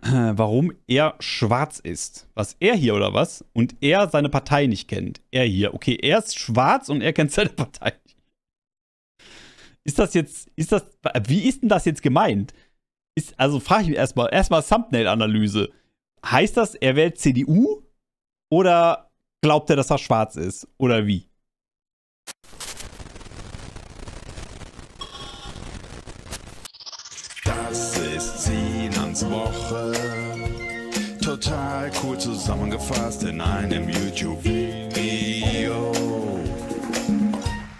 warum er schwarz ist. Was er hier oder was? Und er seine Partei nicht kennt. Er hier. Okay, er ist schwarz und er kennt seine Partei nicht. Ist das jetzt, ist das, wie ist denn das jetzt gemeint? Ist, also frage ich mich erstmal, erstmal Thumbnail-Analyse. Heißt das, er wählt CDU? Oder glaubt er, dass er schwarz ist? Oder wie? total cool zusammengefasst in einem YouTube-Video.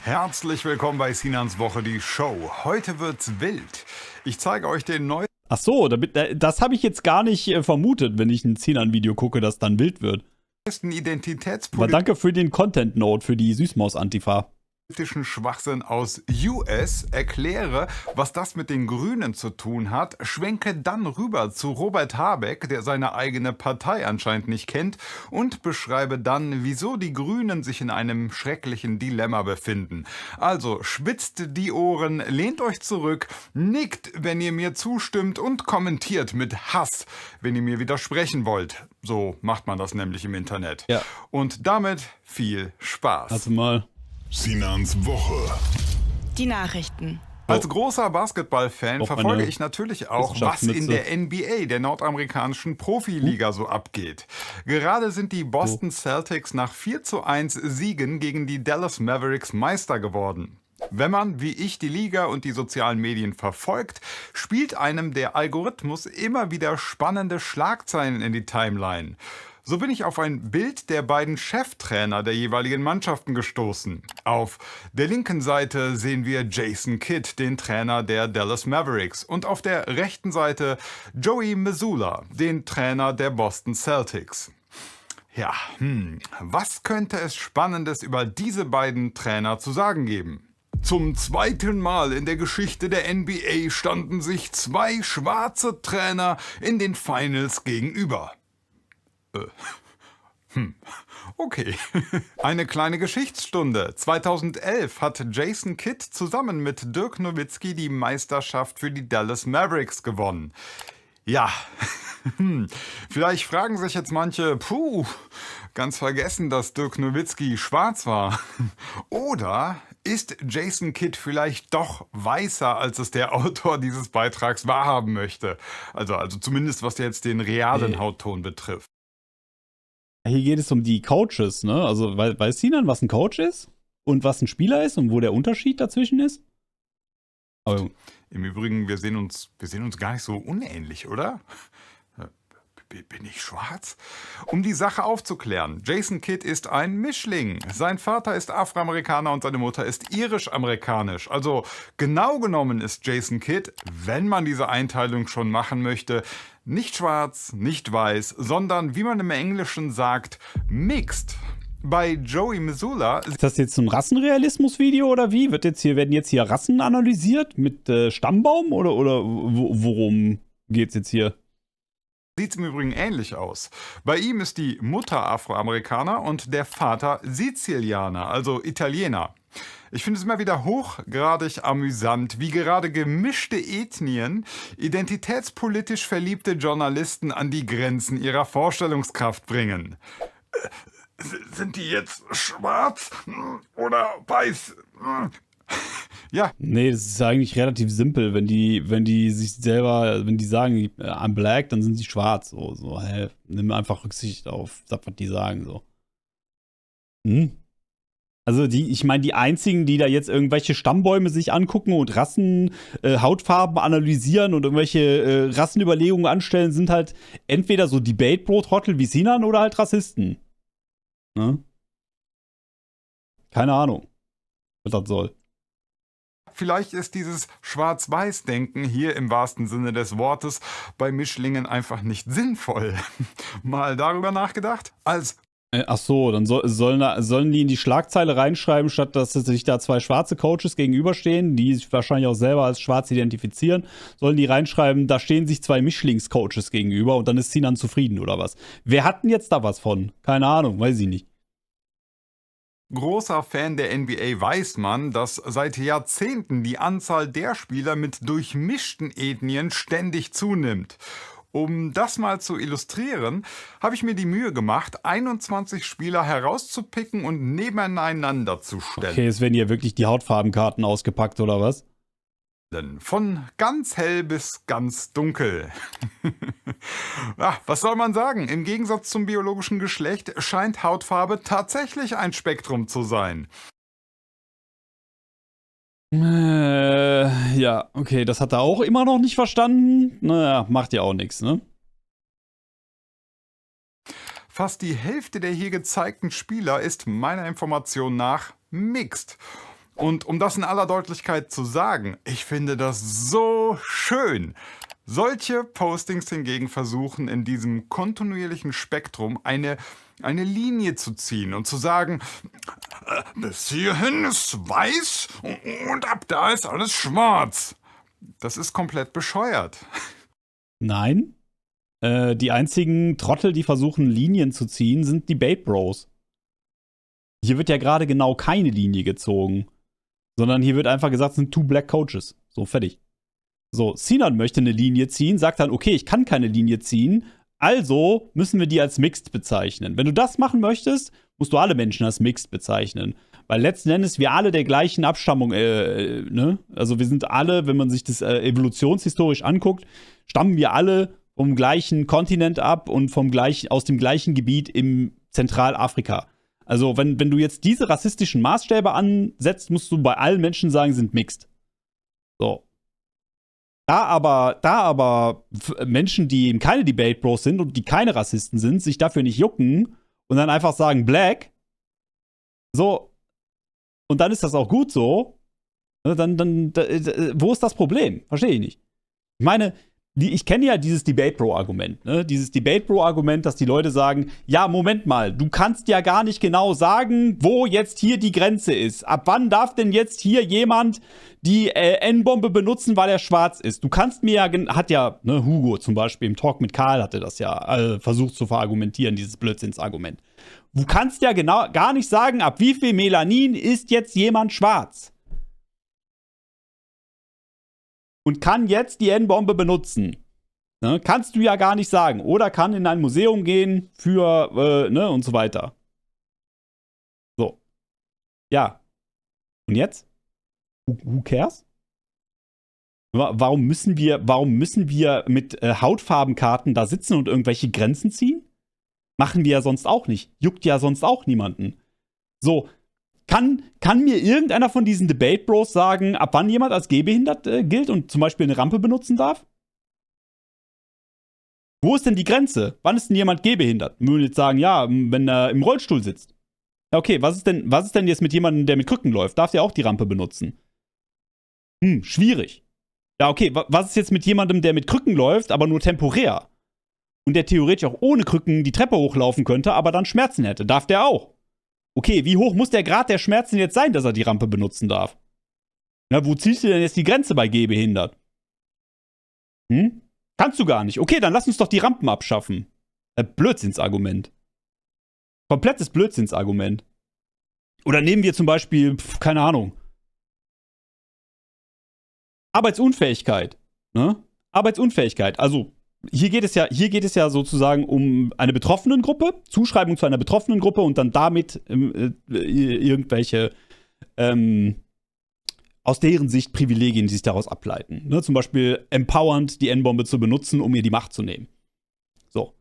Herzlich willkommen bei Sinans Woche, die Show. Heute wird's wild. Ich zeige euch den neuen. Ach so, damit, das habe ich jetzt gar nicht äh, vermutet, wenn ich ein Sinan-Video gucke, das dann wild wird. Aber danke für den Content-Note, für die Süßmaus-Antifa politischen Schwachsinn aus US, erkläre, was das mit den Grünen zu tun hat, schwenke dann rüber zu Robert Habeck, der seine eigene Partei anscheinend nicht kennt, und beschreibe dann, wieso die Grünen sich in einem schrecklichen Dilemma befinden. Also spitzt die Ohren, lehnt euch zurück, nickt, wenn ihr mir zustimmt und kommentiert mit Hass, wenn ihr mir widersprechen wollt. So macht man das nämlich im Internet. Ja. Und damit viel Spaß. Also mal. Sinans Woche. Die Nachrichten. Als oh. großer Basketballfan verfolge ich natürlich auch, was in der NBA, der nordamerikanischen Profiliga, so abgeht. Gerade sind die Boston oh. Celtics nach 4 zu 1 Siegen gegen die Dallas Mavericks Meister geworden. Wenn man, wie ich, die Liga und die sozialen Medien verfolgt, spielt einem der Algorithmus immer wieder spannende Schlagzeilen in die Timeline. So bin ich auf ein Bild der beiden Cheftrainer der jeweiligen Mannschaften gestoßen. Auf der linken Seite sehen wir Jason Kidd, den Trainer der Dallas Mavericks, und auf der rechten Seite Joey Missoula, den Trainer der Boston Celtics. Ja, hm, was könnte es Spannendes über diese beiden Trainer zu sagen geben? Zum zweiten Mal in der Geschichte der NBA standen sich zwei schwarze Trainer in den Finals gegenüber. Äh. Hm. Okay. Eine kleine Geschichtsstunde. 2011 hat Jason Kidd zusammen mit Dirk Nowitzki die Meisterschaft für die Dallas Mavericks gewonnen. Ja. Hm. Vielleicht fragen sich jetzt manche, puh, ganz vergessen, dass Dirk Nowitzki schwarz war. Oder ist Jason Kidd vielleicht doch weißer, als es der Autor dieses Beitrags wahrhaben möchte? Also, also zumindest was jetzt den realen äh. Hautton betrifft. Hier geht es um die Coaches, ne? Also we weiß Sinan, was ein Coach ist und was ein Spieler ist und wo der Unterschied dazwischen ist? Aber Im Übrigen, wir sehen uns, wir sehen uns gar nicht so unähnlich, oder? Äh, bin ich schwarz? Um die Sache aufzuklären, Jason Kidd ist ein Mischling. Sein Vater ist Afroamerikaner und seine Mutter ist irisch-amerikanisch. Also genau genommen ist Jason Kidd, wenn man diese Einteilung schon machen möchte, nicht schwarz, nicht weiß, sondern wie man im Englischen sagt, mixed. Bei Joey Missoula. Ist das jetzt ein Rassenrealismus-Video oder wie? Wird jetzt hier, werden jetzt hier Rassen analysiert mit äh, Stammbaum oder, oder worum geht's jetzt hier? Sieht es im Übrigen ähnlich aus. Bei ihm ist die Mutter Afroamerikaner und der Vater Sizilianer, also Italiener. Ich finde es immer wieder hochgradig amüsant, wie gerade gemischte Ethnien identitätspolitisch verliebte Journalisten an die Grenzen ihrer Vorstellungskraft bringen. Äh, sind die jetzt schwarz hm, oder weiß? Hm? ja. Nee, das ist eigentlich relativ simpel. Wenn die, wenn die sich selber, wenn die sagen, äh, I'm black, dann sind sie schwarz. So, so hey, nimm einfach Rücksicht auf das, was die sagen. So. Hm. Also die, ich meine, die einzigen, die da jetzt irgendwelche Stammbäume sich angucken und Rassen, äh, Hautfarben analysieren und irgendwelche äh, Rassenüberlegungen anstellen, sind halt entweder so Debate-Brotrottel wie Sinan oder halt Rassisten. Ne? Keine Ahnung, was das soll. Vielleicht ist dieses Schwarz-Weiß-Denken hier im wahrsten Sinne des Wortes bei Mischlingen einfach nicht sinnvoll. Mal darüber nachgedacht? Als äh, Ach so, dann soll, sollen, sollen die in die Schlagzeile reinschreiben, statt dass sich da zwei schwarze Coaches gegenüberstehen, die sich wahrscheinlich auch selber als schwarz identifizieren, sollen die reinschreiben, da stehen sich zwei Mischlingscoaches gegenüber und dann ist Sinan zufrieden oder was? Wer hat denn jetzt da was von? Keine Ahnung, weiß ich nicht. Großer Fan der NBA weiß man, dass seit Jahrzehnten die Anzahl der Spieler mit durchmischten Ethnien ständig zunimmt. Um das mal zu illustrieren, habe ich mir die Mühe gemacht, 21 Spieler herauszupicken und nebeneinander zu stellen. Okay, Sven, hier wirklich die Hautfarbenkarten ausgepackt oder was? Denn von ganz hell bis ganz dunkel. Ach, ah, was soll man sagen? Im Gegensatz zum biologischen Geschlecht scheint Hautfarbe tatsächlich ein Spektrum zu sein. Äh, ja, okay, das hat er auch immer noch nicht verstanden. Naja, macht ja auch nichts, ne? Fast die Hälfte der hier gezeigten Spieler ist meiner Information nach mixed. Und um das in aller Deutlichkeit zu sagen, ich finde das so schön. Solche Postings hingegen versuchen in diesem kontinuierlichen Spektrum eine, eine Linie zu ziehen und zu sagen, äh, bis hierhin ist weiß und ab da ist alles schwarz. Das ist komplett bescheuert. Nein. Äh, die einzigen Trottel, die versuchen, Linien zu ziehen, sind die Bait Bros. Hier wird ja gerade genau keine Linie gezogen. Sondern hier wird einfach gesagt, es sind two black coaches. So, fertig. So, Sinan möchte eine Linie ziehen, sagt dann, okay, ich kann keine Linie ziehen, also müssen wir die als mixed bezeichnen. Wenn du das machen möchtest, musst du alle Menschen als mixed bezeichnen. Weil letzten Endes wir alle der gleichen Abstammung, äh, ne? Also wir sind alle, wenn man sich das äh, evolutionshistorisch anguckt, stammen wir alle vom gleichen Kontinent ab und vom gleichen, aus dem gleichen Gebiet im Zentralafrika. Also, wenn, wenn du jetzt diese rassistischen Maßstäbe ansetzt, musst du bei allen Menschen sagen, sind mixed. So. Da aber, da aber Menschen, die eben keine Debate Bros sind und die keine Rassisten sind, sich dafür nicht jucken und dann einfach sagen Black, so, und dann ist das auch gut so, ne, dann, dann, äh, da, wo ist das Problem? Verstehe ich nicht. Ich meine, ich kenne ja dieses Debate Bro Argument, ne? Dieses Debate Bro Argument, dass die Leute sagen, ja, Moment mal, du kannst ja gar nicht genau sagen, wo jetzt hier die Grenze ist. Ab wann darf denn jetzt hier jemand die äh, N-Bombe benutzen, weil er schwarz ist? Du kannst mir ja, hat ja, ne, Hugo zum Beispiel im Talk mit Karl hatte das ja äh, versucht zu verargumentieren, dieses Blödsinnsargument. Du kannst ja genau gar nicht sagen, ab wie viel Melanin ist jetzt jemand schwarz. und kann jetzt die N-Bombe benutzen. Ne? Kannst du ja gar nicht sagen. Oder kann in ein Museum gehen für, äh, ne, und so weiter. So. Ja. Und jetzt? Who, who cares? Warum müssen wir, warum müssen wir mit äh, Hautfarbenkarten da sitzen und irgendwelche Grenzen ziehen? Machen wir ja sonst auch nicht. Juckt ja sonst auch niemanden. So, kann, kann mir irgendeiner von diesen Debate Bros sagen, ab wann jemand als gehbehindert äh, gilt und zum Beispiel eine Rampe benutzen darf? Wo ist denn die Grenze? Wann ist denn jemand gehbehindert? Wir würden jetzt sagen, ja, wenn er im Rollstuhl sitzt. Ja, Okay, was ist denn, was ist denn jetzt mit jemandem, der mit Krücken läuft? Darf der auch die Rampe benutzen? Hm, schwierig. Ja, okay, was ist jetzt mit jemandem, der mit Krücken läuft, aber nur temporär? Und der theoretisch auch ohne Krücken die Treppe hochlaufen könnte, aber dann Schmerzen hätte. Darf der auch? okay, wie hoch muss der Grad der Schmerzen jetzt sein, dass er die Rampe benutzen darf? Na, wo ziehst du denn jetzt die Grenze bei gehbehindert? Hm? Kannst du gar nicht. Okay, dann lass uns doch die Rampen abschaffen. Äh, Blödsinnsargument. Komplettes Blödsinnsargument. Oder nehmen wir zum Beispiel, pf, keine Ahnung, Arbeitsunfähigkeit. Ne? Arbeitsunfähigkeit. Also hier geht es ja, hier geht es ja sozusagen um eine betroffenen Gruppe, Zuschreibung zu einer betroffenen Gruppe und dann damit ähm, äh, irgendwelche ähm, aus deren Sicht Privilegien, die sich daraus ableiten. Ne? Zum Beispiel empowernd die N-Bombe zu benutzen, um ihr die Macht zu nehmen. So.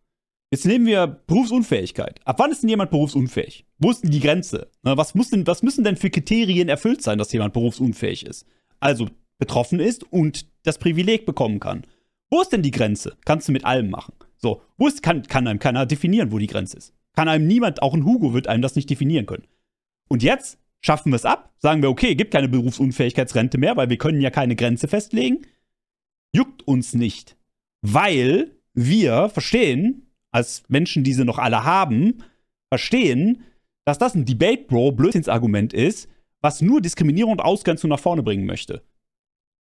Jetzt nehmen wir Berufsunfähigkeit. Ab wann ist denn jemand berufsunfähig? Wo ist denn die Grenze? Ne? Was, muss denn, was müssen denn für Kriterien erfüllt sein, dass jemand berufsunfähig ist? Also betroffen ist und das Privileg bekommen kann. Wo ist denn die Grenze? Kannst du mit allem machen. So, wo ist, kann, kann einem keiner definieren, wo die Grenze ist. Kann einem niemand, auch ein Hugo wird einem das nicht definieren können. Und jetzt schaffen wir es ab, sagen wir, okay, gibt keine Berufsunfähigkeitsrente mehr, weil wir können ja keine Grenze festlegen. Juckt uns nicht. Weil wir verstehen, als Menschen, die sie noch alle haben, verstehen, dass das ein Debate Bro Blödsinnsargument ist, was nur Diskriminierung und Ausgrenzung nach vorne bringen möchte.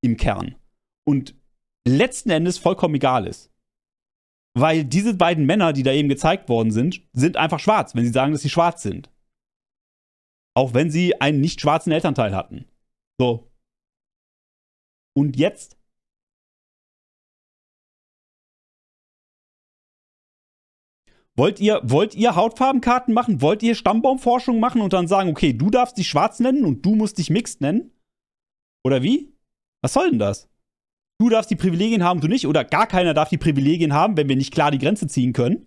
Im Kern. Und letzten Endes vollkommen egal ist. Weil diese beiden Männer, die da eben gezeigt worden sind, sind einfach schwarz, wenn sie sagen, dass sie schwarz sind. Auch wenn sie einen nicht schwarzen Elternteil hatten. So. Und jetzt? Wollt ihr, wollt ihr Hautfarbenkarten machen? Wollt ihr Stammbaumforschung machen und dann sagen, okay, du darfst dich schwarz nennen und du musst dich mixed nennen? Oder wie? Was soll denn das? du darfst die Privilegien haben, du nicht, oder gar keiner darf die Privilegien haben, wenn wir nicht klar die Grenze ziehen können.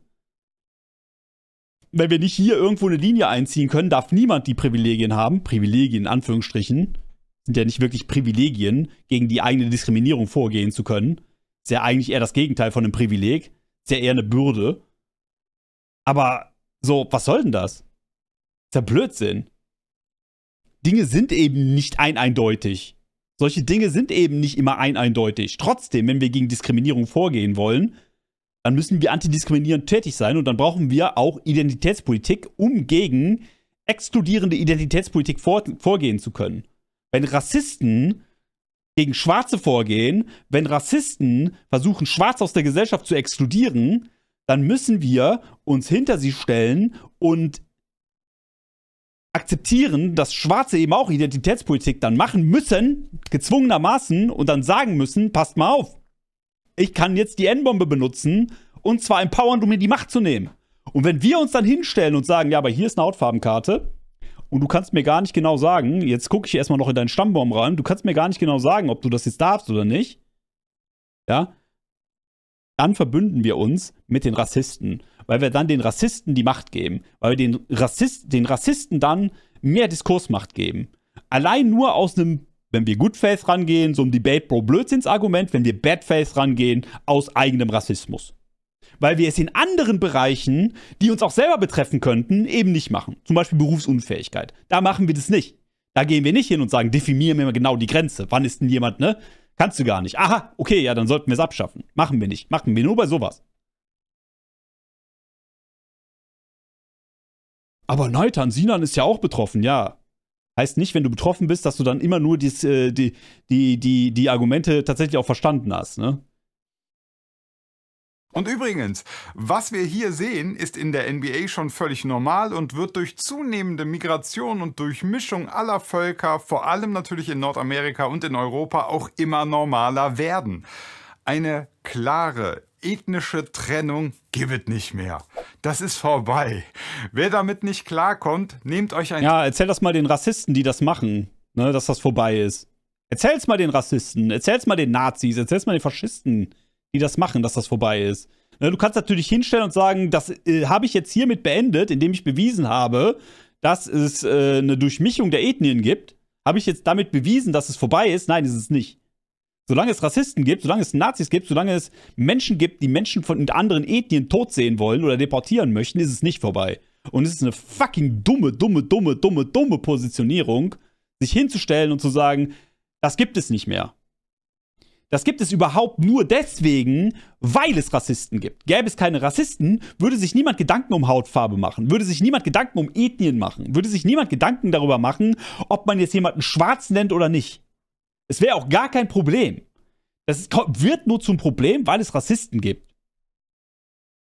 Wenn wir nicht hier irgendwo eine Linie einziehen können, darf niemand die Privilegien haben. Privilegien in Anführungsstrichen sind ja nicht wirklich Privilegien, gegen die eigene Diskriminierung vorgehen zu können. Ist ja eigentlich eher das Gegenteil von einem Privileg. Ist ja eher eine Bürde. Aber so, was soll denn das? Ist ja Blödsinn. Dinge sind eben nicht eineindeutig. Solche Dinge sind eben nicht immer ein eindeutig. Trotzdem, wenn wir gegen Diskriminierung vorgehen wollen, dann müssen wir antidiskriminierend tätig sein und dann brauchen wir auch Identitätspolitik, um gegen exkludierende Identitätspolitik vor, vorgehen zu können. Wenn Rassisten gegen Schwarze vorgehen, wenn Rassisten versuchen, Schwarze aus der Gesellschaft zu exkludieren, dann müssen wir uns hinter sie stellen und akzeptieren, dass Schwarze eben auch Identitätspolitik dann machen müssen, gezwungenermaßen, und dann sagen müssen, passt mal auf, ich kann jetzt die N-Bombe benutzen, und zwar empowern, um mir die Macht zu nehmen. Und wenn wir uns dann hinstellen und sagen, ja, aber hier ist eine Hautfarbenkarte, und du kannst mir gar nicht genau sagen, jetzt gucke ich erstmal noch in deinen Stammbaum rein, du kannst mir gar nicht genau sagen, ob du das jetzt darfst oder nicht, ja, dann verbünden wir uns mit den Rassisten weil wir dann den Rassisten die Macht geben, weil wir den, Rassist, den Rassisten dann mehr Diskursmacht geben. Allein nur aus einem, wenn wir Goodfaith rangehen, so einem Debate Pro Blödsinnsargument, wenn wir Badfaith rangehen, aus eigenem Rassismus. Weil wir es in anderen Bereichen, die uns auch selber betreffen könnten, eben nicht machen. Zum Beispiel Berufsunfähigkeit. Da machen wir das nicht. Da gehen wir nicht hin und sagen, definieren wir mal genau die Grenze. Wann ist denn jemand, ne? Kannst du gar nicht. Aha, okay, ja, dann sollten wir es abschaffen. Machen wir nicht. Machen wir nur bei sowas. Aber Neitan, Sinan ist ja auch betroffen, ja. Heißt nicht, wenn du betroffen bist, dass du dann immer nur dies, äh, die, die, die, die Argumente tatsächlich auch verstanden hast, ne? Und übrigens, was wir hier sehen, ist in der NBA schon völlig normal und wird durch zunehmende Migration und Durchmischung aller Völker, vor allem natürlich in Nordamerika und in Europa, auch immer normaler werden. Eine klare ethnische Trennung gibt es nicht mehr. Das ist vorbei. Wer damit nicht klarkommt, nehmt euch ein. Ja, erzähl das mal den Rassisten, die das machen, ne, dass das vorbei ist. Erzähl's mal den Rassisten, erzähl's mal den Nazis, erzähl's mal den Faschisten, die das machen, dass das vorbei ist. Ne, du kannst natürlich hinstellen und sagen, das äh, habe ich jetzt hiermit beendet, indem ich bewiesen habe, dass es äh, eine Durchmischung der Ethnien gibt. Habe ich jetzt damit bewiesen, dass es vorbei ist? Nein, ist es nicht. Solange es Rassisten gibt, solange es Nazis gibt, solange es Menschen gibt, die Menschen von anderen Ethnien tot sehen wollen oder deportieren möchten, ist es nicht vorbei. Und es ist eine fucking dumme, dumme, dumme, dumme, dumme Positionierung, sich hinzustellen und zu sagen, das gibt es nicht mehr. Das gibt es überhaupt nur deswegen, weil es Rassisten gibt. Gäbe es keine Rassisten, würde sich niemand Gedanken um Hautfarbe machen, würde sich niemand Gedanken um Ethnien machen, würde sich niemand Gedanken darüber machen, ob man jetzt jemanden schwarz nennt oder nicht. Es wäre auch gar kein Problem. Das wird nur zum Problem, weil es Rassisten gibt.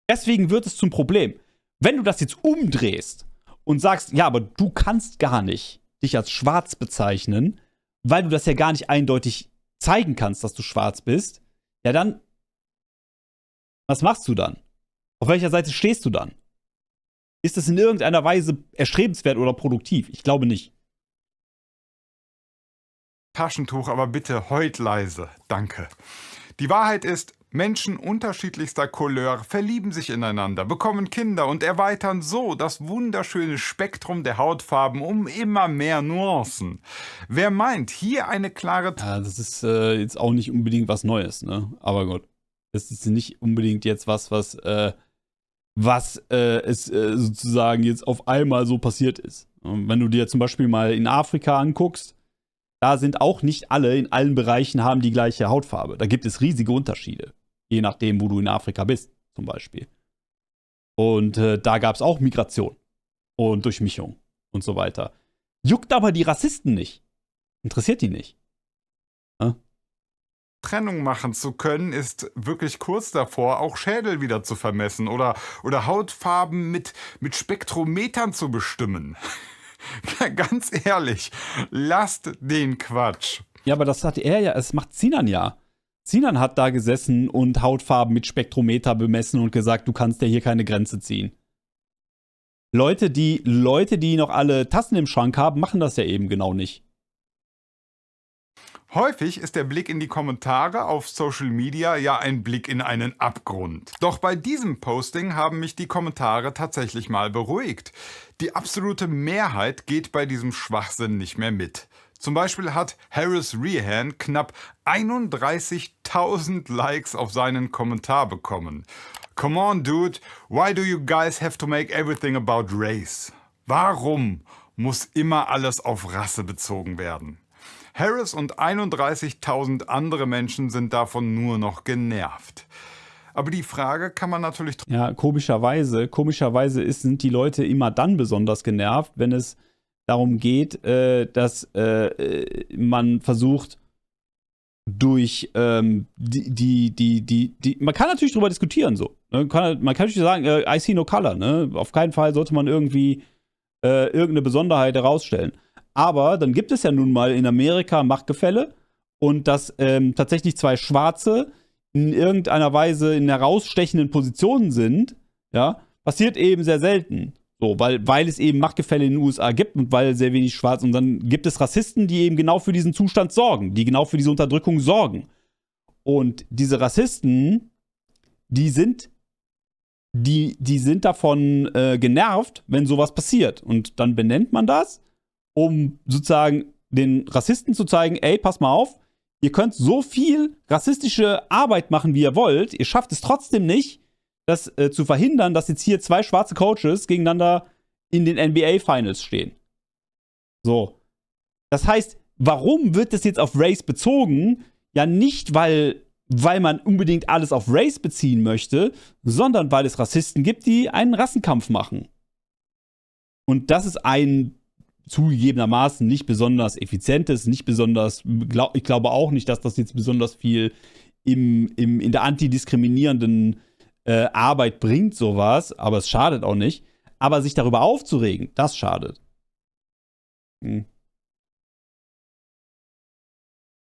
Deswegen wird es zum Problem. Wenn du das jetzt umdrehst und sagst, ja, aber du kannst gar nicht dich als schwarz bezeichnen, weil du das ja gar nicht eindeutig zeigen kannst, dass du schwarz bist, ja dann, was machst du dann? Auf welcher Seite stehst du dann? Ist das in irgendeiner Weise erstrebenswert oder produktiv? Ich glaube nicht. Taschentuch, aber bitte heut leise. Danke. Die Wahrheit ist, Menschen unterschiedlichster Couleur verlieben sich ineinander, bekommen Kinder und erweitern so das wunderschöne Spektrum der Hautfarben um immer mehr Nuancen. Wer meint, hier eine klare... Ja, das ist äh, jetzt auch nicht unbedingt was Neues, ne? Aber gut, es ist nicht unbedingt jetzt was, was, äh, was äh, es äh, sozusagen jetzt auf einmal so passiert ist. Und wenn du dir zum Beispiel mal in Afrika anguckst, da sind auch nicht alle in allen Bereichen haben die gleiche Hautfarbe. Da gibt es riesige Unterschiede, je nachdem, wo du in Afrika bist, zum Beispiel. Und äh, da gab es auch Migration und Durchmischung und so weiter. Juckt aber die Rassisten nicht. Interessiert die nicht. Ja? Trennung machen zu können, ist wirklich kurz davor, auch Schädel wieder zu vermessen oder, oder Hautfarben mit, mit Spektrometern zu bestimmen. Ganz ehrlich, lasst den Quatsch. Ja, aber das hat er ja, es macht Sinan ja. Sinan hat da gesessen und Hautfarben mit Spektrometer bemessen und gesagt, du kannst ja hier keine Grenze ziehen. Leute, die Leute, die noch alle Tassen im Schrank haben, machen das ja eben genau nicht. Häufig ist der Blick in die Kommentare auf Social Media ja ein Blick in einen Abgrund. Doch bei diesem Posting haben mich die Kommentare tatsächlich mal beruhigt. Die absolute Mehrheit geht bei diesem Schwachsinn nicht mehr mit. Zum Beispiel hat Harris Rehan knapp 31.000 Likes auf seinen Kommentar bekommen. Come on, dude, why do you guys have to make everything about race? Warum muss immer alles auf Rasse bezogen werden? Harris und 31.000 andere Menschen sind davon nur noch genervt. Aber die Frage kann man natürlich. Ja, komischerweise, komischerweise ist, sind die Leute immer dann besonders genervt, wenn es darum geht, äh, dass äh, man versucht, durch ähm, die, die, die, die, die, man kann natürlich drüber diskutieren, so. Ne? Man kann, halt, man kann natürlich sagen, äh, I see no color, ne? Auf keinen Fall sollte man irgendwie äh, irgendeine Besonderheit herausstellen. Aber dann gibt es ja nun mal in Amerika Machtgefälle und dass ähm, tatsächlich zwei Schwarze in irgendeiner Weise in herausstechenden Positionen sind, ja, passiert eben sehr selten. So, weil, weil es eben Machtgefälle in den USA gibt und weil sehr wenig Schwarz und dann gibt es Rassisten, die eben genau für diesen Zustand sorgen, die genau für diese Unterdrückung sorgen. Und diese Rassisten, die sind, die, die sind davon äh, genervt, wenn sowas passiert. Und dann benennt man das, um sozusagen den Rassisten zu zeigen, ey, pass mal auf, Ihr könnt so viel rassistische Arbeit machen, wie ihr wollt. Ihr schafft es trotzdem nicht, das äh, zu verhindern, dass jetzt hier zwei schwarze Coaches gegeneinander in den NBA Finals stehen. So. Das heißt, warum wird das jetzt auf Race bezogen? Ja, nicht, weil, weil man unbedingt alles auf Race beziehen möchte, sondern weil es Rassisten gibt, die einen Rassenkampf machen. Und das ist ein zugegebenermaßen nicht besonders effizient ist, nicht besonders, glaub, ich glaube auch nicht, dass das jetzt besonders viel im, im, in der antidiskriminierenden äh, Arbeit bringt, sowas, aber es schadet auch nicht. Aber sich darüber aufzuregen, das schadet. Hm.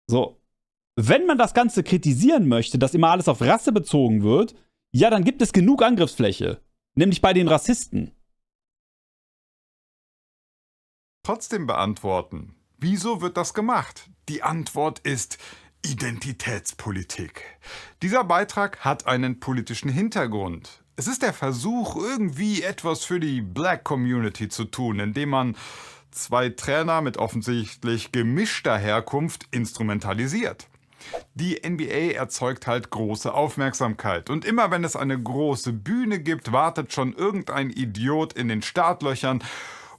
So. Wenn man das Ganze kritisieren möchte, dass immer alles auf Rasse bezogen wird, ja, dann gibt es genug Angriffsfläche. Nämlich bei den Rassisten. trotzdem beantworten. Wieso wird das gemacht? Die Antwort ist Identitätspolitik. Dieser Beitrag hat einen politischen Hintergrund. Es ist der Versuch, irgendwie etwas für die Black Community zu tun, indem man zwei Trainer mit offensichtlich gemischter Herkunft instrumentalisiert. Die NBA erzeugt halt große Aufmerksamkeit. Und immer wenn es eine große Bühne gibt, wartet schon irgendein Idiot in den Startlöchern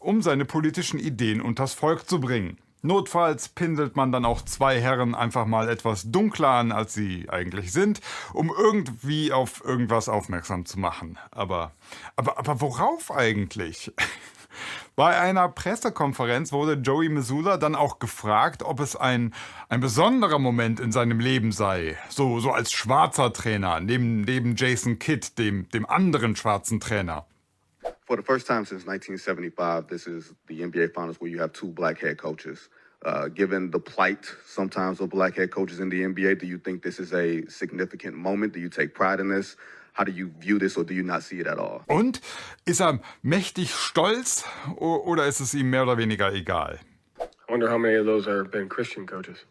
um seine politischen Ideen unters Volk zu bringen. Notfalls pinselt man dann auch zwei Herren einfach mal etwas dunkler an, als sie eigentlich sind, um irgendwie auf irgendwas aufmerksam zu machen. Aber, aber, aber worauf eigentlich? Bei einer Pressekonferenz wurde Joey Missoula dann auch gefragt, ob es ein, ein besonderer Moment in seinem Leben sei. So, so als schwarzer Trainer, neben, neben Jason Kidd, dem, dem anderen schwarzen Trainer. for the first time since 1975, this is the NBA Finals where you have two black head coaches. Uh, given the plight sometimes of black head coaches in the NBA, do you think this is a significant moment? Do you take pride in this? How do you view this or do you not see it at all? Und ist er mächtig stolz oder ist es ihm mehr oder weniger egal? I wonder how many of those have been Christian coaches.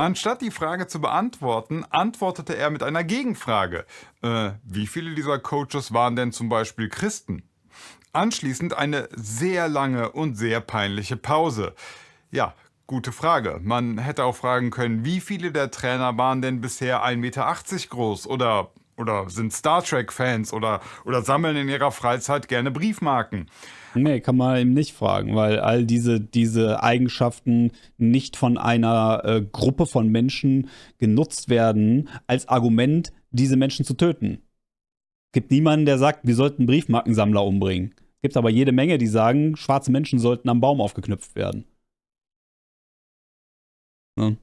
Anstatt die Frage zu beantworten, antwortete er mit einer Gegenfrage. Äh, wie viele dieser Coaches waren denn zum Beispiel Christen? Anschließend eine sehr lange und sehr peinliche Pause. Ja, gute Frage. Man hätte auch fragen können, wie viele der Trainer waren denn bisher 1,80 Meter groß oder oder sind Star Trek-Fans oder, oder sammeln in ihrer Freizeit gerne Briefmarken. Nee, kann man eben nicht fragen, weil all diese, diese Eigenschaften nicht von einer äh, Gruppe von Menschen genutzt werden als Argument, diese Menschen zu töten. Es Gibt niemanden, der sagt, wir sollten Briefmarkensammler umbringen. Es Gibt aber jede Menge, die sagen, schwarze Menschen sollten am Baum aufgeknüpft werden. Ne?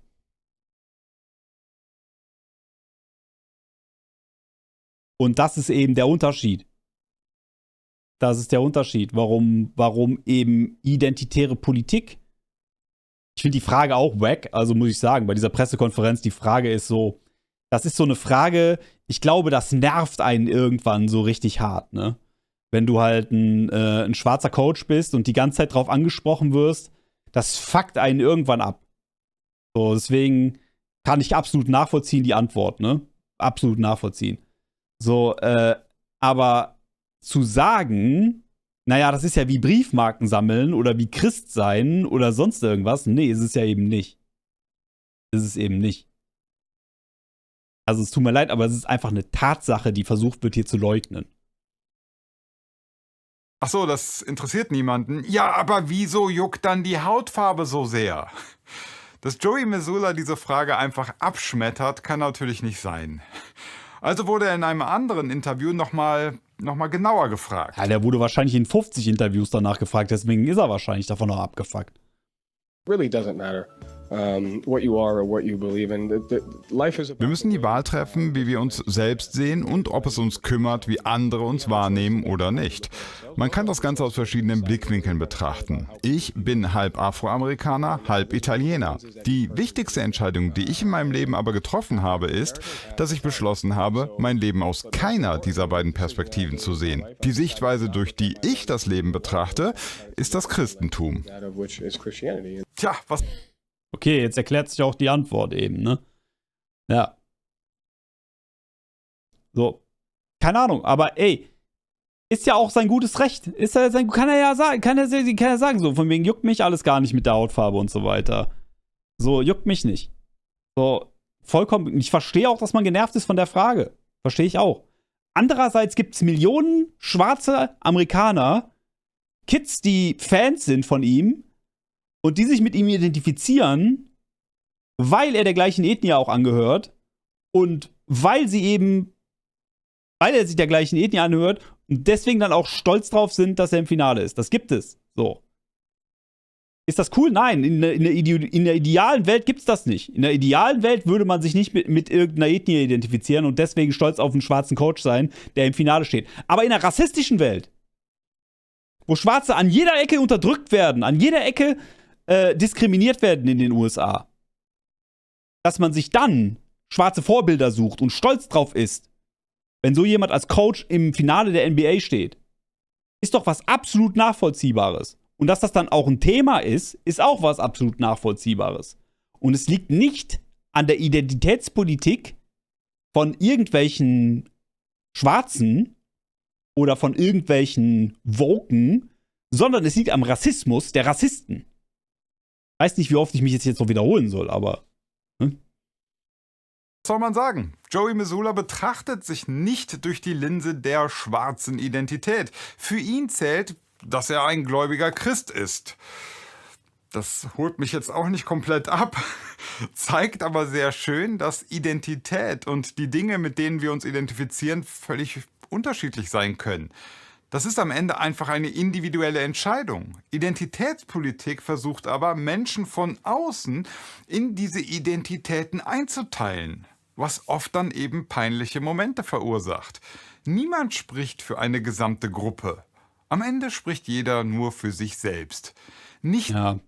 Und das ist eben der Unterschied. Das ist der Unterschied, warum, warum eben identitäre Politik. Ich finde die Frage auch weg, also muss ich sagen, bei dieser Pressekonferenz, die Frage ist so, das ist so eine Frage, ich glaube, das nervt einen irgendwann so richtig hart, ne? Wenn du halt ein, äh, ein schwarzer Coach bist und die ganze Zeit drauf angesprochen wirst, das fuckt einen irgendwann ab. So, deswegen kann ich absolut nachvollziehen, die Antwort, ne? Absolut nachvollziehen. So, äh, aber zu sagen, naja, das ist ja wie Briefmarken sammeln oder wie Christ sein oder sonst irgendwas. Nee, ist es ja eben nicht. Ist es eben nicht. Also es tut mir leid, aber es ist einfach eine Tatsache, die versucht wird hier zu leugnen. Ach so, das interessiert niemanden. Ja, aber wieso juckt dann die Hautfarbe so sehr? Dass Joey Missoula diese Frage einfach abschmettert, kann natürlich nicht sein. Also wurde er in einem anderen Interview nochmal nochmal genauer gefragt. Ja, der wurde wahrscheinlich in 50 Interviews danach gefragt, deswegen ist er wahrscheinlich davon noch abgefuckt. Really doesn't matter. Ähm, wir müssen die Wahl treffen, wie wir uns selbst sehen und ob es uns kümmert, wie andere uns wahrnehmen oder nicht. Man kann das Ganze aus verschiedenen Blickwinkeln betrachten. Ich bin halb Afroamerikaner, halb Italiener. Die wichtigste Entscheidung, die ich in meinem Leben aber getroffen habe, ist, dass ich beschlossen habe, mein Leben aus keiner dieser beiden Perspektiven zu sehen. Die Sichtweise, durch die ich das Leben betrachte, ist das Christentum. Tja, was... Okay, jetzt erklärt sich auch die Antwort eben, ne? Ja. So. Keine Ahnung, aber ey, ist ja auch sein gutes Recht. Ist ja sein, kann er ja sagen, kann er, kann er sagen, so von wegen juckt mich alles gar nicht mit der Hautfarbe und so weiter. So, juckt mich nicht. So, vollkommen. Ich verstehe auch, dass man genervt ist von der Frage. Verstehe ich auch. Andererseits gibt es Millionen schwarze Amerikaner, Kids, die Fans sind von ihm, und die sich mit ihm identifizieren, weil er der gleichen Ethnie auch angehört und weil sie eben, weil er sich der gleichen Ethnie anhört und deswegen dann auch stolz drauf sind, dass er im Finale ist. Das gibt es. So. Ist das cool? Nein, in der, in der, Ide in der idealen Welt gibt es das nicht. In der idealen Welt würde man sich nicht mit, mit, irgendeiner Ethnie identifizieren und deswegen stolz auf einen schwarzen Coach sein, der im Finale steht. Aber in der rassistischen Welt, wo Schwarze an jeder Ecke unterdrückt werden, an jeder Ecke äh, diskriminiert werden in den USA. Dass man sich dann schwarze Vorbilder sucht und stolz drauf ist, wenn so jemand als Coach im Finale der NBA steht, ist doch was absolut Nachvollziehbares. Und dass das dann auch ein Thema ist, ist auch was absolut Nachvollziehbares. Und es liegt nicht an der Identitätspolitik von irgendwelchen Schwarzen oder von irgendwelchen Woken, sondern es liegt am Rassismus der Rassisten weiß nicht, wie oft ich mich jetzt, jetzt noch wiederholen soll, aber. Ne? Was soll man sagen? Joey Missoula betrachtet sich nicht durch die Linse der schwarzen Identität. Für ihn zählt, dass er ein gläubiger Christ ist. Das holt mich jetzt auch nicht komplett ab, zeigt aber sehr schön, dass Identität und die Dinge, mit denen wir uns identifizieren, völlig unterschiedlich sein können. Das ist am Ende einfach eine individuelle Entscheidung. Identitätspolitik versucht aber, Menschen von außen in diese Identitäten einzuteilen, was oft dann eben peinliche Momente verursacht. Niemand spricht für eine gesamte Gruppe. Am Ende spricht jeder nur für sich selbst. Nicht. Ja.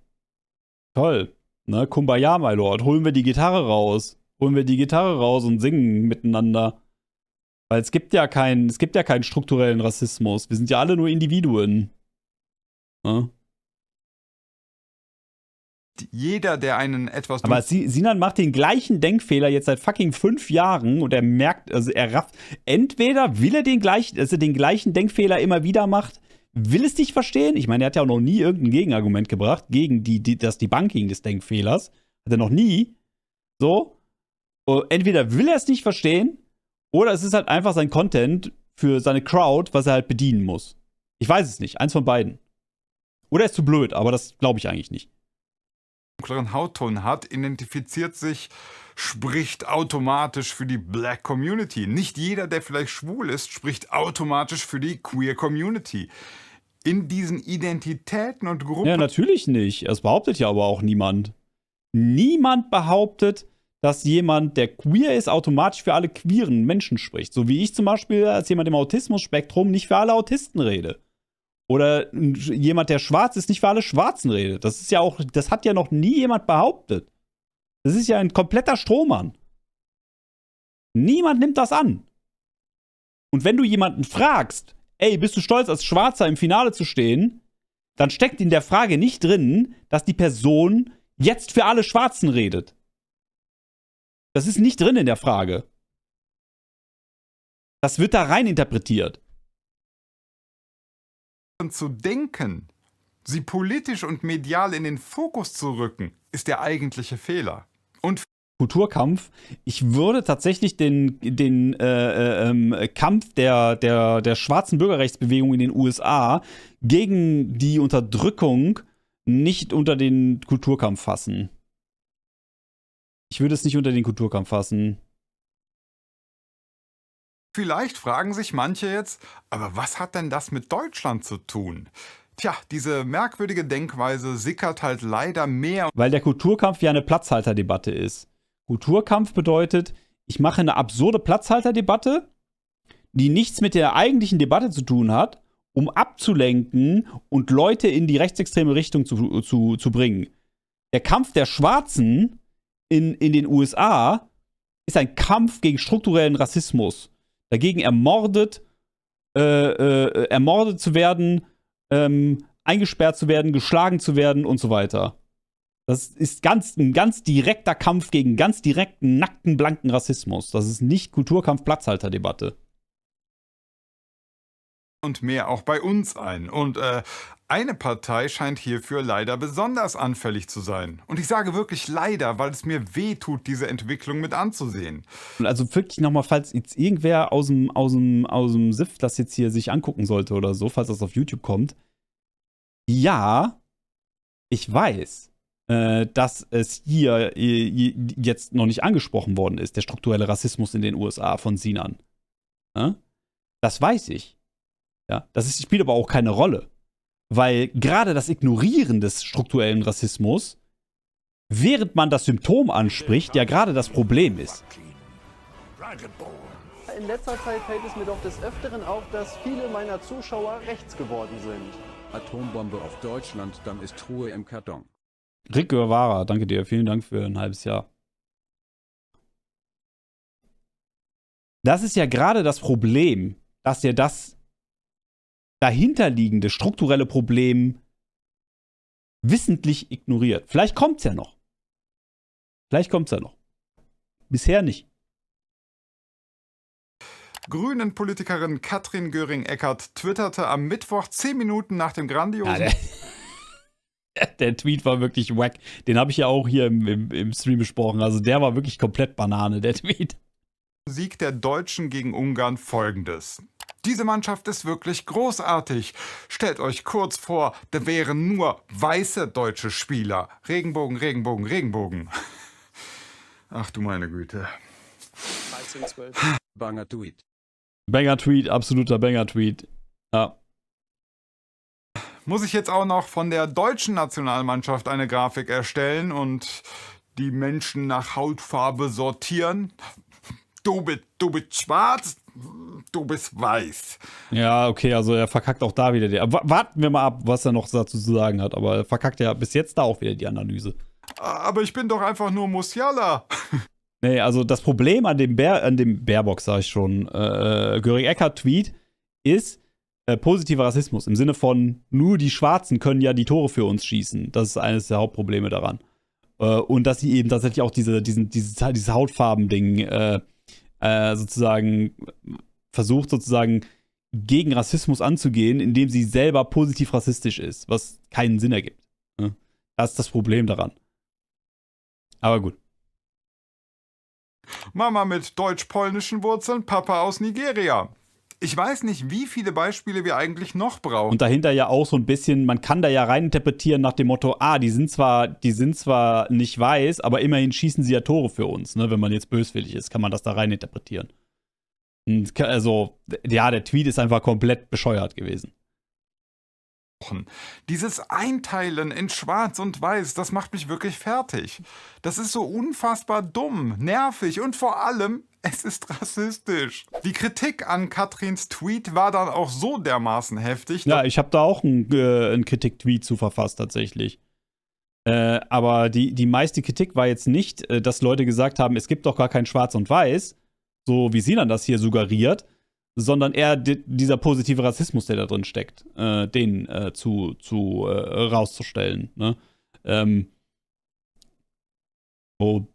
Toll. Ne? Kumbaya, my Lord. Holen wir die Gitarre raus. Holen wir die Gitarre raus und singen miteinander. Weil es gibt ja keinen, es gibt ja keinen strukturellen Rassismus. Wir sind ja alle nur Individuen. Ja? Jeder, der einen etwas. Aber Sinan macht den gleichen Denkfehler jetzt seit fucking fünf Jahren und er merkt, also er rafft. Entweder will er den gleichen, dass er den gleichen Denkfehler immer wieder macht, will es nicht verstehen. Ich meine, er hat ja auch noch nie irgendein Gegenargument gebracht gegen die, die, das Debunking des Denkfehlers. Hat er noch nie. So. Entweder will er es nicht verstehen oder es ist halt einfach sein Content für seine Crowd, was er halt bedienen muss. Ich weiß es nicht. Eins von beiden. Oder er ist zu blöd, aber das glaube ich eigentlich nicht. Dunkleren Hautton hat, identifiziert sich, spricht automatisch für die Black Community. Nicht jeder, der vielleicht schwul ist, spricht automatisch für die Queer Community. In diesen Identitäten und Gruppen. Ja, natürlich nicht. Das behauptet ja aber auch niemand. Niemand behauptet, dass jemand, der queer ist, automatisch für alle queeren Menschen spricht. So wie ich zum Beispiel als jemand im Autismus-Spektrum nicht für alle Autisten rede. Oder jemand, der schwarz ist, nicht für alle Schwarzen redet. Das ist ja auch, das hat ja noch nie jemand behauptet. Das ist ja ein kompletter Strohmann. Niemand nimmt das an. Und wenn du jemanden fragst, ey, bist du stolz, als Schwarzer im Finale zu stehen, dann steckt in der Frage nicht drin, dass die Person jetzt für alle Schwarzen redet. Das ist nicht drin in der Frage. Das wird da rein interpretiert. Und zu denken, sie politisch und medial in den Fokus zu rücken, ist der eigentliche Fehler. Und Kulturkampf. Ich würde tatsächlich den, den äh, äh, ähm, Kampf der, der, der schwarzen Bürgerrechtsbewegung in den USA gegen die Unterdrückung nicht unter den Kulturkampf fassen. Ich würde es nicht unter den Kulturkampf fassen. Vielleicht fragen sich manche jetzt, aber was hat denn das mit Deutschland zu tun? Tja, diese merkwürdige Denkweise sickert halt leider mehr. Weil der Kulturkampf ja eine Platzhalterdebatte ist. Kulturkampf bedeutet, ich mache eine absurde Platzhalterdebatte, die nichts mit der eigentlichen Debatte zu tun hat, um abzulenken und Leute in die rechtsextreme Richtung zu, zu, zu bringen. Der Kampf der Schwarzen in, in den USA ist ein Kampf gegen strukturellen Rassismus. Dagegen ermordet, äh, äh, ermordet zu werden, ähm, eingesperrt zu werden, geschlagen zu werden und so weiter. Das ist ganz, ein ganz direkter Kampf gegen ganz direkten, nackten, blanken Rassismus. Das ist nicht Kulturkampf-Platzhalter-Debatte und mehr auch bei uns ein. Und äh, eine Partei scheint hierfür leider besonders anfällig zu sein. Und ich sage wirklich leider, weil es mir weh tut, diese Entwicklung mit anzusehen. Also wirklich nochmal, falls jetzt irgendwer aus dem, aus, dem, aus dem SIF das jetzt hier sich angucken sollte oder so, falls das auf YouTube kommt. Ja, ich weiß, äh, dass es hier äh, jetzt noch nicht angesprochen worden ist, der strukturelle Rassismus in den USA von Sinan. Ja? Das weiß ich. Ja, das ist, spielt aber auch keine Rolle. Weil gerade das Ignorieren des strukturellen Rassismus, während man das Symptom anspricht, ja gerade das Problem ist. In letzter Zeit fällt es mir doch des Öfteren auf, dass viele meiner Zuschauer rechts geworden sind. Atombombe auf Deutschland, dann ist Truhe im Karton. Rick Guevara, danke dir. Vielen Dank für ein halbes Jahr. Das ist ja gerade das Problem, dass dir das dahinterliegende strukturelle Problem wissentlich ignoriert. Vielleicht kommt es ja noch. Vielleicht kommt es ja noch. Bisher nicht. Grünen-Politikerin Katrin Göring-Eckert twitterte am Mittwoch zehn Minuten nach dem grandiosen... Ja, der, der, Tweet war wirklich wack. Den habe ich ja auch hier im, im, im Stream besprochen. Also der war wirklich komplett Banane, der Tweet. Sieg der Deutschen gegen Ungarn folgendes. Diese Mannschaft ist wirklich großartig. Stellt euch kurz vor, da wären nur weiße deutsche Spieler. Regenbogen, Regenbogen, Regenbogen. Ach du meine Güte. 13, Banger Tweet. Banger Tweet, absoluter Banger Tweet. Ja. Muss ich jetzt auch noch von der deutschen Nationalmannschaft eine Grafik erstellen und die Menschen nach Hautfarbe sortieren? du bist, du bist schwarz, du bist weiß. Ja, okay, also er verkackt auch da wieder die. Warten wir mal ab, was er noch dazu zu sagen hat, aber er verkackt ja bis jetzt da auch wieder die Analyse. Aber ich bin doch einfach nur Musiala. nee, also das Problem an dem Bär, an dem Bärbox, sag ich schon, äh, äh Göring Eckert-Tweet ist äh, positiver Rassismus im Sinne von nur die Schwarzen können ja die Tore für uns schießen. Das ist eines der Hauptprobleme daran. Äh, und dass sie eben tatsächlich auch diese, diesen, dieses, dieses Hautfarben-Ding äh, äh, sozusagen versucht, sozusagen gegen Rassismus anzugehen, indem sie selber positiv rassistisch ist, was keinen Sinn ergibt. Ne? Das ist das Problem daran. Aber gut. Mama mit deutsch-polnischen Wurzeln, Papa aus Nigeria ich weiß nicht, wie viele Beispiele wir eigentlich noch brauchen. Und dahinter ja auch so ein bisschen, man kann da ja reininterpretieren nach dem Motto, ah, die sind zwar, die sind zwar nicht weiß, aber immerhin schießen sie ja Tore für uns, ne? Wenn man jetzt böswillig ist, kann man das da reininterpretieren. Hm, also, ja, der Tweet ist einfach komplett bescheuert gewesen. Dieses Einteilen in Schwarz und Weiß, das macht mich wirklich fertig. Das ist so unfassbar dumm, nervig und vor allem, es ist rassistisch. Die Kritik an Katrins Tweet war dann auch so dermaßen heftig. Ja, ich habe da auch einen, äh, Kritik-Tweet zu verfasst tatsächlich. Äh, aber die, die meiste Kritik war jetzt nicht, äh, dass Leute gesagt haben, es gibt doch gar kein Schwarz und Weiß, so wie sie dann das hier suggeriert, sondern eher di dieser positive Rassismus, der da drin steckt, äh, den äh, zu, zu äh, rauszustellen. Ne? Ähm, oh,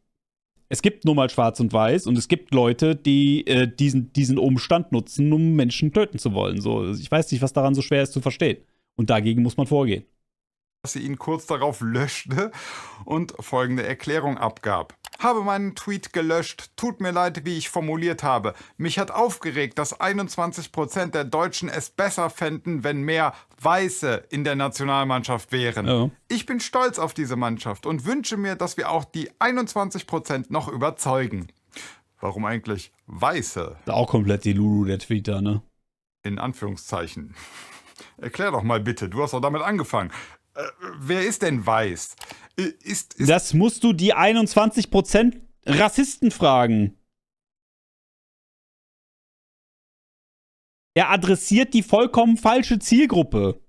es gibt nun mal Schwarz und Weiß und es gibt Leute, die äh, diesen, diesen Umstand nutzen, um Menschen töten zu wollen. So, ich weiß nicht, was daran so schwer ist zu verstehen. Und dagegen muss man vorgehen. Dass sie ihn kurz darauf löschte und folgende Erklärung abgab. Habe meinen Tweet gelöscht. Tut mir leid, wie ich formuliert habe. Mich hat aufgeregt, dass 21 der Deutschen es besser fänden, wenn mehr Weiße in der Nationalmannschaft wären. Oh. Ich bin stolz auf diese Mannschaft und wünsche mir, dass wir auch die 21 noch überzeugen. Warum eigentlich Weiße? Da Auch komplett die Lulu der Tweeter, ne? In Anführungszeichen. Erklär doch mal bitte, du hast doch damit angefangen. Äh, wer ist denn weiß? Äh, ist, ist das musst du die 21% Rassisten fragen. Er adressiert die vollkommen falsche Zielgruppe.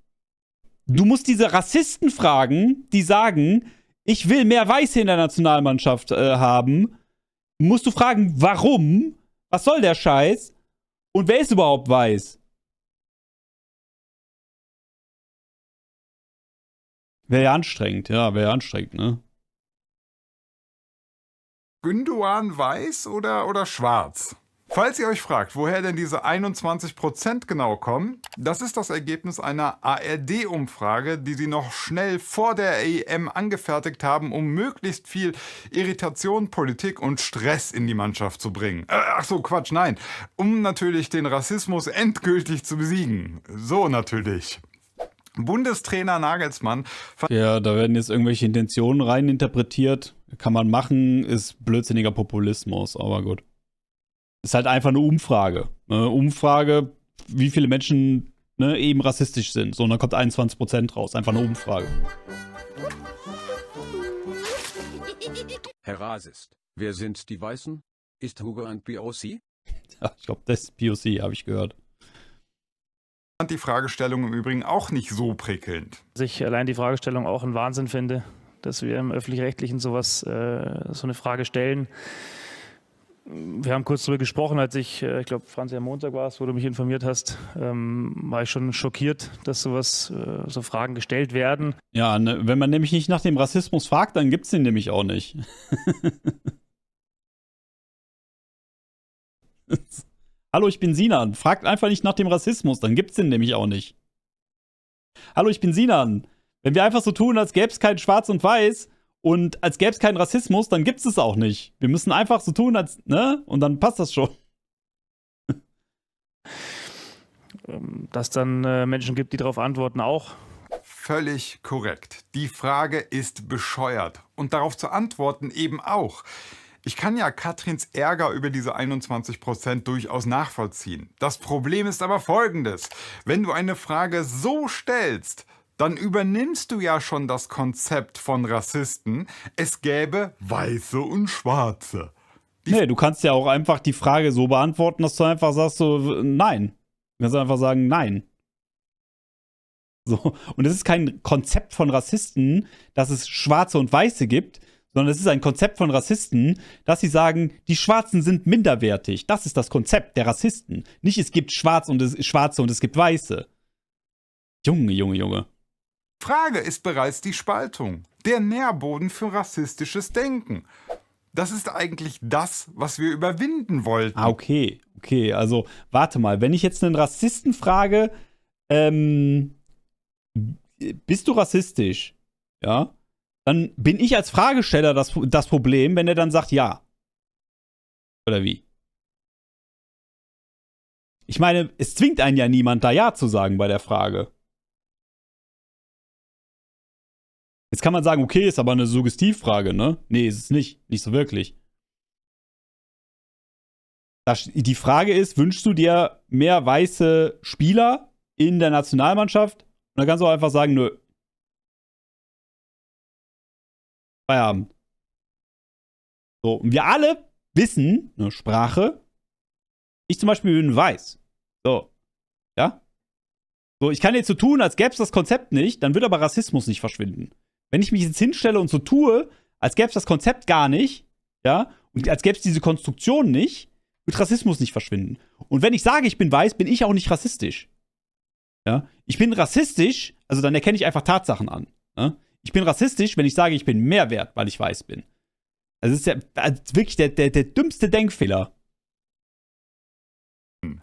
Du musst diese Rassisten fragen, die sagen, ich will mehr Weiße in der Nationalmannschaft äh, haben. Musst du fragen, warum? Was soll der Scheiß? Und wer ist überhaupt weiß? Wäre ja anstrengend, ja, wäre ja anstrengend, ne? Günduan weiß oder, oder schwarz? Falls ihr euch fragt, woher denn diese 21% genau kommen, das ist das Ergebnis einer ARD-Umfrage, die sie noch schnell vor der EM angefertigt haben, um möglichst viel Irritation, Politik und Stress in die Mannschaft zu bringen. Äh, ach so, Quatsch, nein. Um natürlich den Rassismus endgültig zu besiegen. So natürlich. Bundestrainer Nagelsmann. Ja, da werden jetzt irgendwelche Intentionen rein interpretiert. Kann man machen, ist blödsinniger Populismus, aber gut. Ist halt einfach eine Umfrage. Eine Umfrage, wie viele Menschen ne, eben rassistisch sind. So, und dann kommt 21% raus. Einfach eine Umfrage. Herr Rasist, wer sind die Weißen? Ist Hugo ein POC? Ja, ich glaube, das ist POC, habe ich gehört fand die Fragestellung im Übrigen auch nicht so prickelnd. Dass ich allein die Fragestellung auch ein Wahnsinn finde, dass wir im Öffentlich-Rechtlichen sowas, äh, so eine Frage stellen. Wir haben kurz darüber gesprochen, als ich, äh, ich glaube, Franz, am Montag war es, wo du mich informiert hast, ähm, war ich schon schockiert, dass sowas, äh, so Fragen gestellt werden. Ja, ne, wenn man nämlich nicht nach dem Rassismus fragt, dann gibt es den nämlich auch nicht. Hallo, ich bin Sinan. Fragt einfach nicht nach dem Rassismus, dann gibt's den nämlich auch nicht. Hallo, ich bin Sinan. Wenn wir einfach so tun, als gäbe es kein Schwarz und Weiß und als gäbe es keinen Rassismus, dann gibt's es auch nicht. Wir müssen einfach so tun, als, ne? Und dann passt das schon. Ähm, dass dann äh, Menschen gibt, die darauf antworten, auch. Völlig korrekt. Die Frage ist bescheuert. Und darauf zu antworten eben auch. Ich kann ja Katrins Ärger über diese 21% durchaus nachvollziehen. Das Problem ist aber folgendes. Wenn du eine Frage so stellst, dann übernimmst du ja schon das Konzept von Rassisten, es gäbe Weiße und Schwarze. Die nee, du kannst ja auch einfach die Frage so beantworten, dass du einfach sagst so, nein. Du kannst einfach sagen, nein. So. Und es ist kein Konzept von Rassisten, dass es Schwarze und Weiße gibt, sondern es ist ein Konzept von Rassisten, dass sie sagen, die Schwarzen sind minderwertig. Das ist das Konzept der Rassisten. Nicht es gibt Schwarz und es, Schwarze und es gibt Weiße. Junge, Junge, Junge. Frage ist bereits die Spaltung, der Nährboden für rassistisches Denken. Das ist eigentlich das, was wir überwinden wollten. Ah, okay, okay. Also warte mal, wenn ich jetzt einen Rassisten frage, ähm, bist du rassistisch? Ja dann bin ich als Fragesteller das, das Problem, wenn er dann sagt ja. Oder wie? Ich meine, es zwingt einen ja niemand, da ja zu sagen bei der Frage. Jetzt kann man sagen, okay, ist aber eine Suggestivfrage, ne? Nee, ist es nicht. Nicht so wirklich. Das, die Frage ist, wünschst du dir mehr weiße Spieler in der Nationalmannschaft? Und dann kannst du auch einfach sagen, nö, Feierabend. So, und wir alle wissen eine Sprache. Ich zum Beispiel bin weiß. So, ja? So, ich kann jetzt so tun, als gäbe es das Konzept nicht, dann wird aber Rassismus nicht verschwinden. Wenn ich mich jetzt hinstelle und so tue, als gäbe es das Konzept gar nicht, ja, und als gäbe es diese Konstruktion nicht, wird Rassismus nicht verschwinden. Und wenn ich sage, ich bin weiß, bin ich auch nicht rassistisch. Ja, ich bin rassistisch, also dann erkenne ich einfach Tatsachen an. Ne? Ich bin rassistisch, wenn ich sage, ich bin mehr wert, weil ich weiß bin. Das ist ja das also ist wirklich der, der, der dümmste Denkfehler. Hm.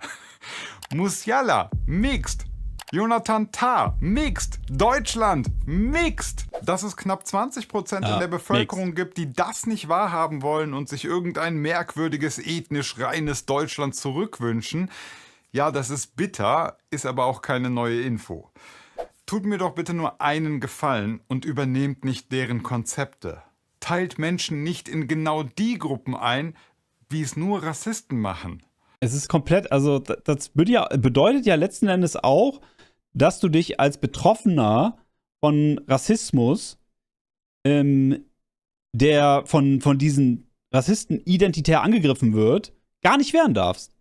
Musiala, mixed. Jonathan Tah, mixed. Deutschland, mixed. Dass es knapp 20 Prozent ja, in der Bevölkerung mixed. gibt, die das nicht wahrhaben wollen und sich irgendein merkwürdiges, ethnisch reines Deutschland zurückwünschen. Ja, das ist bitter, ist aber auch keine neue Info. Tut mir doch bitte nur einen Gefallen und übernehmt nicht deren Konzepte. Teilt Menschen nicht in genau die Gruppen ein, wie es nur Rassisten machen. Es ist komplett, also das bedeutet ja letzten Endes auch, dass du dich als Betroffener von Rassismus, ähm, der von, von diesen Rassisten identitär angegriffen wird, gar nicht wehren darfst.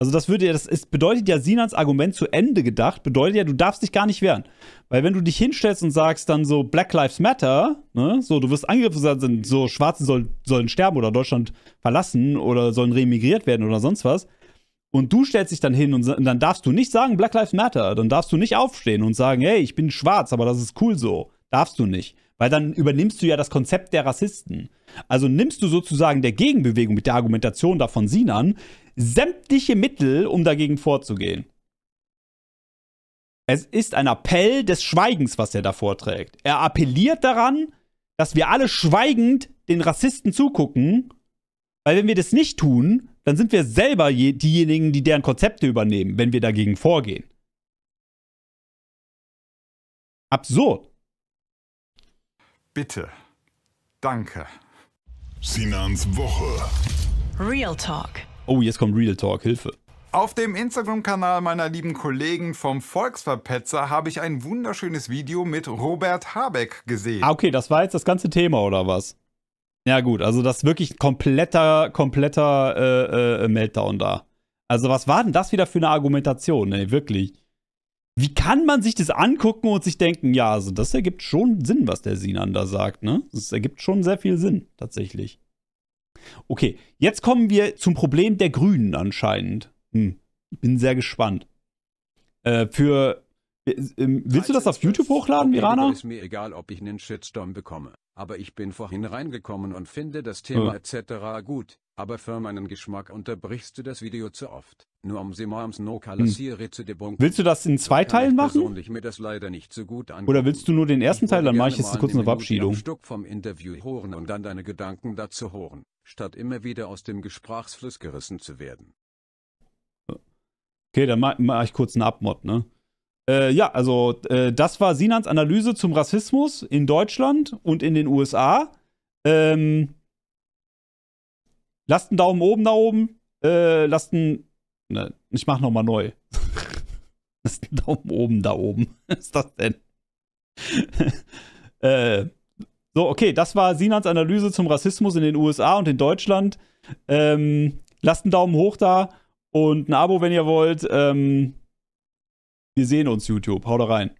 Also das würde ja, das ist, bedeutet ja Sinans Argument zu Ende gedacht, bedeutet ja, du darfst dich gar nicht wehren. Weil wenn du dich hinstellst und sagst dann so Black Lives Matter, ne, so du wirst angegriffen, so Schwarze soll, sollen sterben oder Deutschland verlassen oder sollen remigriert werden oder sonst was. Und du stellst dich dann hin und, und dann darfst du nicht sagen Black Lives Matter, dann darfst du nicht aufstehen und sagen, hey, ich bin schwarz, aber das ist cool so. Darfst du nicht. Weil dann übernimmst du ja das Konzept der Rassisten. Also nimmst du sozusagen der Gegenbewegung mit der Argumentation da von Sinan sämtliche Mittel, um dagegen vorzugehen. Es ist ein Appell des Schweigens, was er da vorträgt. Er appelliert daran, dass wir alle schweigend den Rassisten zugucken, weil wenn wir das nicht tun, dann sind wir selber diejenigen, die deren Konzepte übernehmen, wenn wir dagegen vorgehen. Absurd. Bitte. Danke. Sinans Woche. Real Talk. Oh, jetzt kommt Real Talk. Hilfe. Auf dem Instagram-Kanal meiner lieben Kollegen vom Volksverpetzer habe ich ein wunderschönes Video mit Robert Habeck gesehen. Ah, okay, das war jetzt das ganze Thema oder was? Ja, gut, also das ist wirklich kompletter, kompletter äh, äh, Meltdown da. Also, was war denn das wieder für eine Argumentation? Ne, wirklich wie kann man sich das angucken und sich denken, ja, also das ergibt schon Sinn, was der Sinan da sagt, ne? Das ergibt schon sehr viel Sinn, tatsächlich. Okay, jetzt kommen wir zum Problem der Grünen anscheinend. Hm. Ich bin sehr gespannt. Äh, für. Äh, ähm, willst du das auf YouTube hochladen, okay, Mirana? Ist mir egal, ob ich einen Shitstorm bekomme. Aber ich bin vorhin reingekommen und finde das Thema ja. etc. gut. Aber für meinen Geschmack unterbrichst du das Video zu oft. Nur um Simams no hm. Willst du das in zwei so Teilen machen? So Oder willst du nur den ersten Teil, dann mache ich jetzt kurz eine Verabschiedung. Stück vom Interview hören und dann deine Gedanken dazu hören, statt immer wieder aus dem Gesprächsfluss gerissen zu werden. Okay, dann mache mach ich kurz einen Abmod, ne? Äh, ja, also äh, das war Sinans Analyse zum Rassismus in Deutschland und in den USA. Ähm, Lasst einen Daumen oben da oben. Äh, lasst einen. Ne, ich mach nochmal neu. lasst einen Daumen oben da oben. Was ist das denn? äh, so, okay, das war Sinans Analyse zum Rassismus in den USA und in Deutschland. Ähm, lasst einen Daumen hoch da und ein Abo, wenn ihr wollt. Ähm, wir sehen uns, YouTube. Haut rein.